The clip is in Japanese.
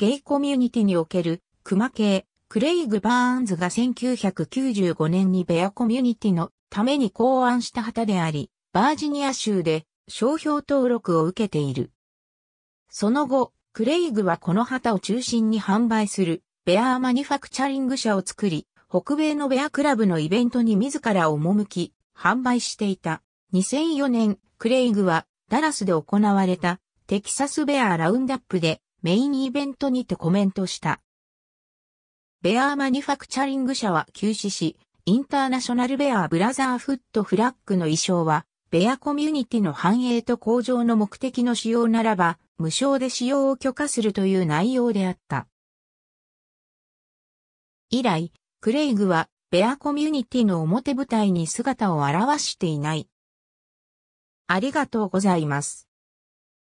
ゲイコミュニティにおける、熊系、クレイグ・バーンズが1995年にベアコミュニティのために考案した旗であり、バージニア州で商標登録を受けている。その後、クレイグはこの旗を中心に販売するベアーマニファクチャリング社を作り、北米のベアクラブのイベントに自ら赴き、販売していた。2004年、クレイグはダラスで行われたテキサスベアラウンダップでメインイベントにてコメントした。ベアーマニファクチャリング社は休止し、インターナショナルベアーブラザーフットフラッグの衣装は、ベアコミュニティの繁栄と向上の目的の使用ならば、無償で使用を許可するという内容であった。以来、クレイグは、ベアコミュニティの表舞台に姿を現していない。ありがとうございます。